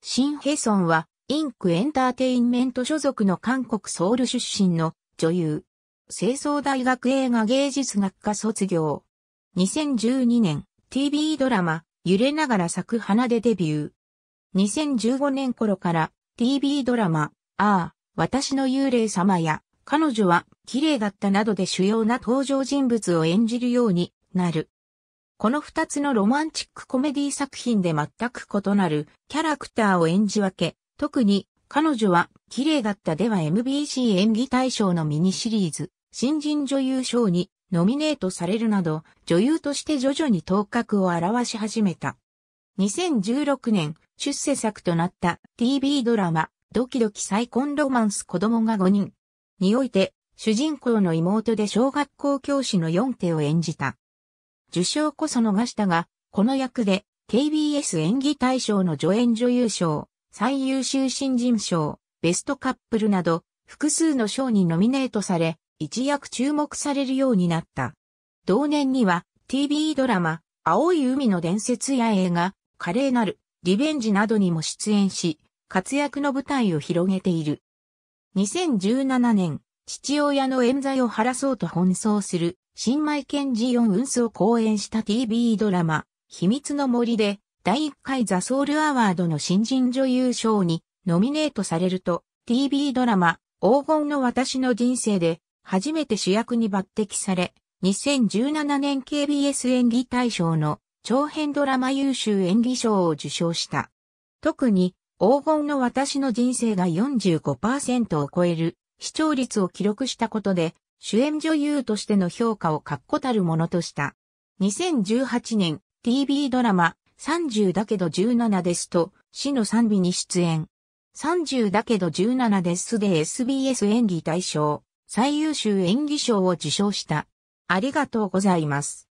シン・ヘソンは、インクエンターテインメント所属の韓国ソウル出身の女優。清掃大学映画芸術学科卒業。2012年、TV ドラマ、揺れながら咲く花でデビュー。2015年頃から、TV ドラマ、ああ、私の幽霊様や、彼女は、綺麗だったなどで主要な登場人物を演じるようになる。この二つのロマンチックコメディ作品で全く異なるキャラクターを演じ分け、特に彼女は綺麗だったでは MBC 演技大賞のミニシリーズ、新人女優賞にノミネートされるなど、女優として徐々に頭角を表し始めた。2016年、出世作となった TV ドラマ、ドキドキ再婚ロマンス子供が5人において、主人公の妹で小学校教師の4手を演じた。受賞こそ逃したが、この役で KBS 演技大賞の助演女優賞、最優秀新人賞、ベストカップルなど、複数の賞にノミネートされ、一躍注目されるようになった。同年には、TV ドラマ、青い海の伝説や映画、華麗なる、リベンジなどにも出演し、活躍の舞台を広げている。2017年、父親の冤罪を晴らそうと奔走する新米県ジオン運送講演した TV ドラマ、秘密の森で、第1回ザ・ソウルアワードの新人女優賞にノミネートされると、TV ドラマ、黄金の私の人生で、初めて主役に抜擢され、2017年 KBS 演技大賞の長編ドラマ優秀演技賞を受賞した。特に、黄金の私の人生が45%を超える視聴率を記録したことで、主演女優としての評価を確固たるものとした。2018年、TV ドラマ、30だけど17ですと、死の賛美に出演。30だけど17ですで SBS 演技大賞、最優秀演技賞を受賞した。ありがとうございます。